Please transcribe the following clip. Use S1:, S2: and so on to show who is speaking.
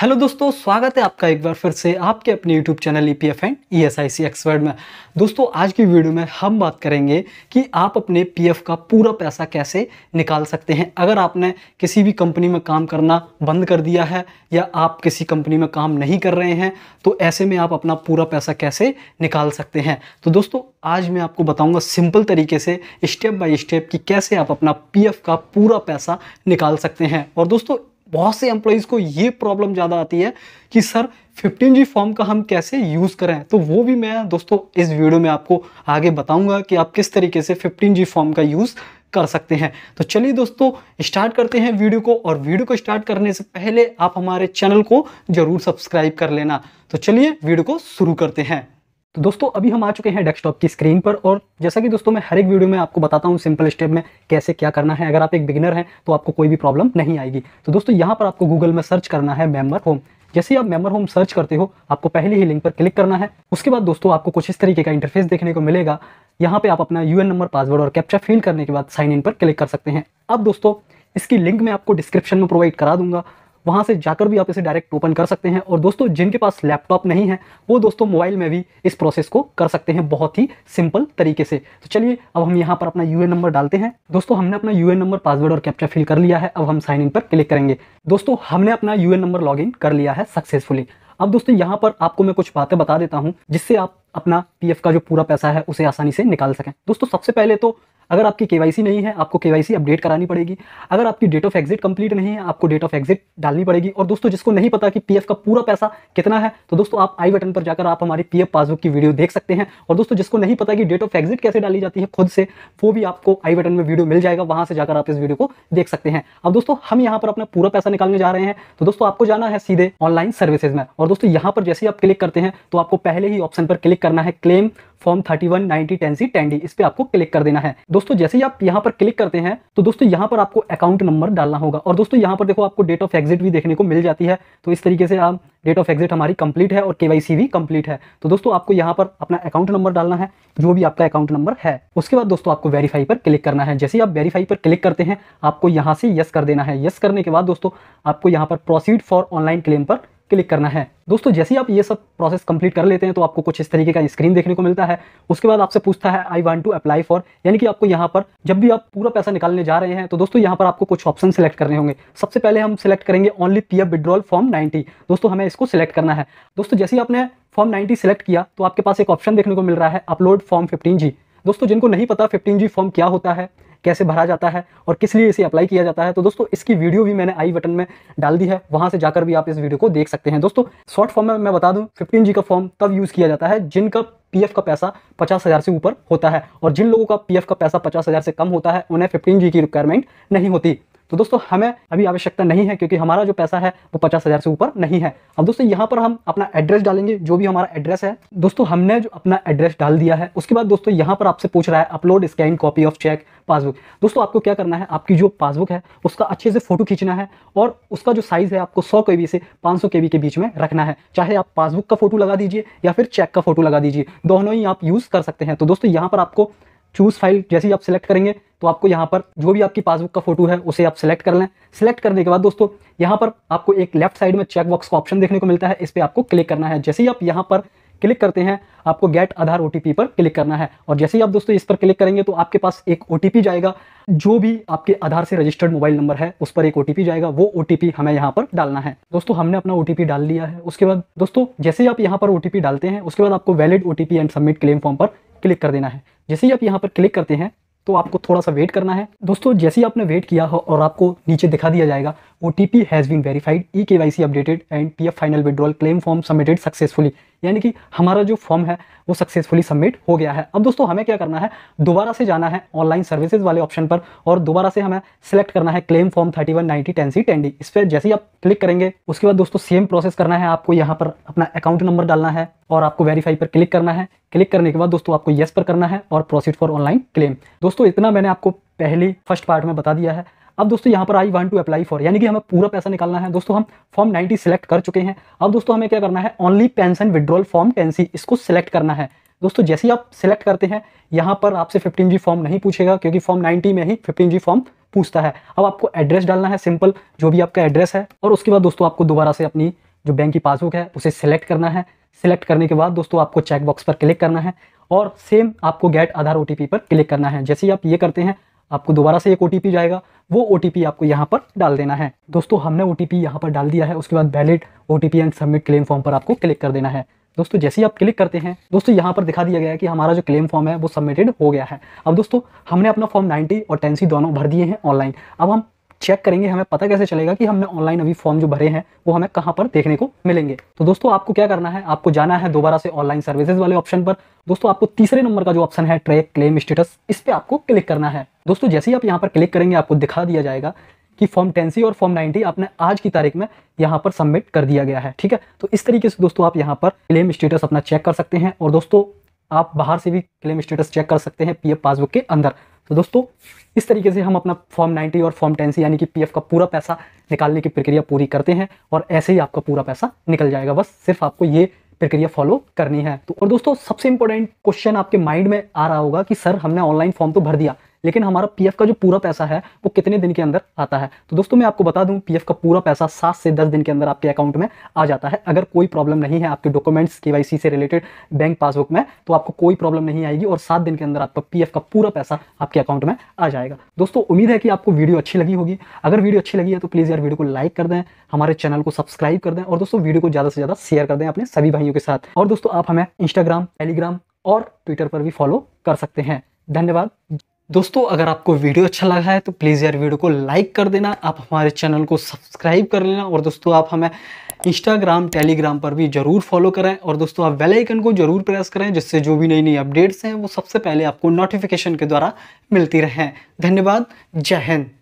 S1: hello दोस्तों स्वागत है आपका एक बार फिर से आपके अपने YouTube channel E P F and E S I C expert में दोस्तों आज की वीडियो में हम बात करेंगे कि आप अपने पीएफ का पूरा पैसा कैसे निकाल सकते हैं अगर आपने किसी भी कंपनी में काम करना बंद कर दिया है या आप किसी कंपनी में काम नहीं कर रहे हैं तो ऐसे में आप अपना पूरा पैसा कैसे निकाल सकते हैं तो दोस्तों आज मैं आपको बताऊंगा सिंपल तरीके से स्टेप बाय स्टेप कि कैसे आप अपना पीएफ का पूरा पैसा निकाल सकते हैं और दोस्तों बहुत से एम्प्लॉज़ को ये प्रॉब्लम ज़्यादा आती है कि सर 15G फॉर्म का हम कैसे यूज़ करें तो वो भी मैं दोस्तों इस वीडियो में आपको आगे बताऊंगा कि आप किस तरीके से 15G फॉर्म का यूज़ कर सकते हैं तो चलिए दोस्तों स्टार्ट करते हैं वीडियो को और वीडियो को स्टार्ट करने से पहले आप हमारे चैनल को ज़रूर सब्सक्राइब कर लेना तो चलिए वीडियो को शुरू करते हैं तो दोस्तों अभी हम आ चुके हैं डेस्कटॉप की स्क्रीन पर और जैसा कि दोस्तों मैं हर एक वीडियो में आपको बताता हूँ सिंपल स्टेप में कैसे क्या करना है अगर आप एक बिगिनर हैं तो आपको कोई भी प्रॉब्लम नहीं आएगी तो दोस्तों यहाँ पर आपको गूगल में सर्च करना है मेम्बर होम जैसे ही आप मेम्बर होम सर्च करते हो आपको पहले ही लिंक पर क्लिक करना है उसके बाद दोस्तों आपको कुछ इस तरीके का इंटरफेस देखने को मिलेगा यहाँ पे आप अपना यू नंबर पासवर्ड और कैप्चा फिल करने के बाद साइन इन पर क्लिक कर सकते हैं अब दोस्तों इसकी लिंक मैं आपको डिस्क्रिप्शन में प्रोवाइड करा दूंगा वहां से जाकर भी आप इसे डायरेक्ट ओपन कर सकते हैं और दोस्तों जिनके पास लैपटॉप नहीं है वो दोस्तों मोबाइल में भी इस प्रोसेस को कर सकते हैं बहुत ही सिंपल तरीके से तो चलिए अब हम यहाँ पर अपना यू नंबर डालते हैं दोस्तों हमने अपना यू नंबर पासवर्ड और कैप्चा फिल कर लिया है अब हम साइन इन पर क्लिक करेंगे दोस्तों हमने अपना यू नंबर लॉग कर लिया है सक्सेसफुली अब दोस्तों यहाँ पर आपको मैं कुछ बातें बता देता हूँ जिससे आप अपना पीएफ का जो पूरा पैसा है उसे आसानी से निकाल सकें दोस्तों सबसे पहले तो अगर आपकी केवाईसी नहीं है आपको केवाईसी अपडेट करानी पड़ेगी अगर आपकी डेट ऑफ एग्जिट कंप्लीट नहीं है आपको डेट ऑफ एग्जिट डालनी पड़ेगी और दोस्तों जिसको नहीं पता कि पीएफ का पूरा पैसा कितना है तो दोस्तों आप आई बटन पर जाकर आप हमारी पीएफ पासबुक की वीडियो देख सकते हैं और दोस्तों जिसको नहीं पता कि डेट ऑफ एग्जिट कैसे डाली जाती है खुद से वो भी आपको आई बटन में वीडियो मिल जाएगा वहां से जाकर आप इस वीडियो को देख सकते हैं अब दोस्तों हम यहाँ पर अपना पूरा पैसा निकालने जा रहे हैं तो दोस्तों आपको जाना है सीधे ऑनलाइन सर्विसेज में और दोस्तों यहाँ पर जैसे ही आप क्लिक करते हैं तो आपको पहले ही ऑप्शन पर क्लिक करना है claim form thirty one ninety ten C ten D इस पर आपको क्लिक कर देना है दोस्तों जैसे ही आप यहाँ पर क्लिक करते हैं तो दोस्तों यहाँ पर आपको अकाउंट नंबर डालना होगा और दोस्तों यहाँ पर देखो आपको डेट ऑफ एग्जिट भी देखने को मिल जाती है तो इस तरीके से आप डेट ऑफ एग्जिट हमारी कंप्लीट है और केवाईसी भी कंप्लीट है तो दोस्तों आपको यहाँ पर अपना अकाउंट नंबर डालना है जो भी आपका अकाउंट नंबर है उसके बाद दोस्तों आपको वेरीफाई पर क्लिक करना है जैसे ही आप वेरीफाई पर क्लिक करते हैं आपको यहाँ से यस कर देना है यस करने के बाद दोस्तों आपको यहाँ पर प्रोसीड फॉर ऑनलाइन क्लेम पर क्लिक करना है दोस्तों जैसे ही आप ये सब प्रोसेस कंप्लीट कर लेते हैं तो आपको कुछ इस तरीके का स्क्रीन देखने को मिलता है उसके बाद आपसे पूछता है I want to apply for यानी कि आपको यहाँ पर जब भी आप पूरा पैसा निकालने जा रहे हैं तो दोस्तों यहाँ पर आपको कुछ ऑप्शन सिलेक्ट करने होंगे सबसे पहले हम सिलेक्ट करेंगे only P F withdrawal form ninety दोस्तों हमें इसको सिलेक्ट करना है दोस्तों जैसे ही आपने फॉर्म नाइन्टी सिलेक्ट किया तो आपके पास एक ऑप्शन देखने को मिल रहा है अपलोड फॉर्म फिफ्टीन जी दोस्तों जिनको नहीं पता फिफ्टीन जी फॉर्म क्या होता है कैसे भरा जाता है और किस लिए इसे अप्लाई किया जाता है तो दोस्तों इसकी वीडियो भी मैंने आई बटन में डाल दी है वहाँ से जाकर भी आप इस वीडियो को देख सकते हैं दोस्तों शॉर्ट फॉर्म में मैं बता दूँ फिफ्टीन का फॉर्म तब यूज़ किया जाता है जिनका पीएफ का पैसा पचास हज़ार से ऊपर होता है और जिन लोगों का पीएफ का पैसा पचास हज़ार से कम होता है उन्हें फिफ्टीन जी की रिक्वायरमेंट नहीं होती तो दोस्तों हमें अभी आवश्यकता नहीं है क्योंकि हमारा जो पैसा है वो पचास हज़ार से ऊपर नहीं है अब दोस्तों यहाँ पर हम अपना एड्रेस डालेंगे जो भी हमारा एड्रेस है दोस्तों हमने जो अपना एड्रेस डाल दिया है उसके बाद दोस्तों यहाँ पर आपसे पूछ रहा है upload scan copy of cheque passbook दोस्तों आपको क्या करना है आपकी जो पासबुक है उसका अच्छे से फोटो खींचना है और उसका जो साइज़ है आपको सौ के से पाँच सौ के बीच में रखना है चाहे आप पासबुक का फोटो लगा दीजिए या फिर चेक का फोटो लगा दीजिए दोनों ही आप यूज़ कर सकते हैं तो दोस्तों यहाँ पर आपको चूज फाइल जैसे ही आप सिलेक्ट करेंगे तो आपको यहाँ पर जो भी आपकी पासबुक का फोटो है उसे आप सिलेक्ट कर लें सिलेक्ट करने के बाद दोस्तों यहाँ पर आपको एक लेफ्ट साइड में चेक बॉक्स का ऑप्शन देखने को मिलता है इस पर आपको क्लिक करना है जैसे ही आप यहाँ पर क्लिक करते हैं आपको गेट आधार ओटीपी पर क्लिक करना है और जैसे ही आप दोस्तों इस पर क्लिक करेंगे तो आपके पास एक ओ जाएगा जो भी आपके आधार से रजिस्टर्ड मोबाइल नंबर है उस पर एक ओ जाएगा वो ओ हमें यहाँ पर डालना है दोस्तों हमने अपना ओ डाल लिया है उसके बाद दोस्तों जैसे ही आप यहाँ पर ओ डालते हैं उसके बाद आपको valid O and submit claim form पर क्लिक कर देना है जैसे ही आप यहाँ पर क्लिक करते हैं तो आपको थोड़ा सा वेट करना है दोस्तों जैसे ही आपने वेट किया हो और आपको नीचे दिखा दिया जाएगा O T P has been verified E K Y C updated and P F final withdrawal claim form submitted successfully यानी कि हमारा जो फॉर्म है वो सक्सेसफुली सबमिट हो गया है अब दोस्तों हमें क्या करना है दोबारा से जाना है ऑनलाइन सर्विसेज वाले ऑप्शन पर और दोबारा से हमें सेलेक्ट करना है claim form thirty one ninety ten C ten D इस पर जैसे ही आप क्लिक करेंगे उसके बाद दोस्तों सेम प्रोसेस करना है आपको यहाँ पर अपना अकाउंट नंबर डालना है और आपको वेरीफाई पर क्लिक करना है क्लिक करने के बाद दोस्तों आपको येस पर करना है और प्रोसीड फॉर ऑनलाइन क्लेम दोस्तों इतना मैंने आपको पहले फर्स्ट पार्ट में बता दिया है अब दोस्तों यहाँ पर I want to apply for यानी कि हमें पूरा पैसा निकालना है दोस्तों हम फॉर्म 90 सिलेक्ट कर चुके हैं अब दोस्तों हमें क्या करना है only pension withdrawal form ten इसको सिलेक्ट करना है दोस्तों जैसे ही आप सिलेक्ट करते हैं यहाँ पर आपसे फिफ्टीन जी फॉर्म नहीं पूछेगा क्योंकि फॉर्म नाइन्टी में ही फिफ्टीन जी फॉर्म पूछता है अब आपको एड्रेस डालना है सिंपल जो भी आपका एड्रेस है और उसके बाद दोस्तों आपको दोबारा से अपनी जो बैंक की पासबुक है उसे सिलेक्ट करना है सिलेक्ट करने के बाद दोस्तों आपको चेकबॉक्स पर क्लिक करना है और सेम आपको गेट आधार ओ पर क्लिक करना है जैसे ही आप ये करते हैं आपको दोबारा से एक ओ जाएगा वो ओ आपको यहाँ पर डाल देना है दोस्तों हमने ओ टी यहाँ पर डाल दिया है उसके बाद valid O and submit claim form पर आपको क्लिक कर देना है दोस्तों जैसे ही आप क्लिक करते हैं दोस्तों यहाँ पर दिखा दिया गया है कि हमारा जो क्लेम फॉर्म है वो सबमिटेड हो गया है अब दोस्तों हमने अपना फॉर्म 90 और 10 दोनों भर दिए हैं ऑनलाइन अब हम चेक करेंगे हमें पता कैसे चलेगा कि हमने ऑनलाइन अभी फॉर्म जो भरे हैं वो हमें कहाँ पर देखने को मिलेंगे तो दोस्तों आपको क्या करना है आपको जाना है दोबारा से ऑनलाइन सर्विसेज वाले ऑप्शन पर दोस्तों आपको तीसरे नंबर का जो ऑप्शन है ट्रैक क्लेम स्टेटस इस पर आपको क्लिक करना है दोस्तों जैसे ही आप यहाँ पर क्लिक करेंगे आपको दिखा दिया जाएगा कि फॉर्म टेंसी और फॉर्म नाइन्टी आपने आज की तारीख में यहाँ पर सबमिट कर दिया गया है ठीक है तो इस तरीके से दोस्तों आप यहाँ पर क्लेम स्टेटस अपना चेक कर सकते हैं और दोस्तों आप बाहर से भी क्लेम स्टेटस चेक कर सकते हैं पीएफ पासबुक के अंदर तो दोस्तों इस तरीके से हम अपना फॉर्म 90 और फॉर्म 10 यानी कि पीएफ का पूरा पैसा निकालने की प्रक्रिया पूरी करते हैं और ऐसे ही आपका पूरा पैसा निकल जाएगा बस सिर्फ आपको ये प्रक्रिया फॉलो करनी है तो और दोस्तों सबसे इंपॉर्टेंट क्वेश्चन आपके माइंड में आ रहा होगा कि सर हमने ऑनलाइन फॉर्म तो भर दिया लेकिन हमारा पीएफ का जो पूरा पैसा है वो कितने दिन के अंदर आता है तो दोस्तों मैं आपको बता दूं पीएफ का पूरा पैसा सात से दस दिन के अंदर आपके अकाउंट में आ जाता है अगर कोई प्रॉब्लम नहीं है आपके डॉक्यूमेंट्स के से रिलेटेड बैंक पासबुक में तो आपको कोई प्रॉब्लम नहीं आएगी और सात दिन के अंदर आपका पी का पूरा पैसा आपके अकाउंट में आ जाएगा दोस्तों उम्मीद है कि आपको वीडियो अच्छी लगी होगी अगर वीडियो अच्छी लगी है तो प्लीज़ यार वीडियो को लाइक कर दें हमारे चैनल को सब्सक्राइब कर दें और दोस्तों वीडियो को ज़्यादा से ज़्यादा शेयर कर दें अपने सभी भाइयों के साथ और दोस्तों आप हमें इंस्टाग्राम टेलीग्राम और ट्विटर पर भी फॉलो कर सकते हैं धन्यवाद दोस्तों अगर आपको वीडियो अच्छा लगा है तो प्लीज़ यार वीडियो को लाइक कर देना आप हमारे चैनल को सब्सक्राइब कर लेना और दोस्तों आप हमें इंस्टाग्राम टेलीग्राम पर भी ज़रूर फॉलो करें और दोस्तों आप बेल आइकन को ज़रूर प्रेस करें जिससे जो भी नई नई अपडेट्स हैं वो सबसे पहले आपको नोटिफिकेशन के द्वारा मिलती रहें धन्यवाद जय हिंद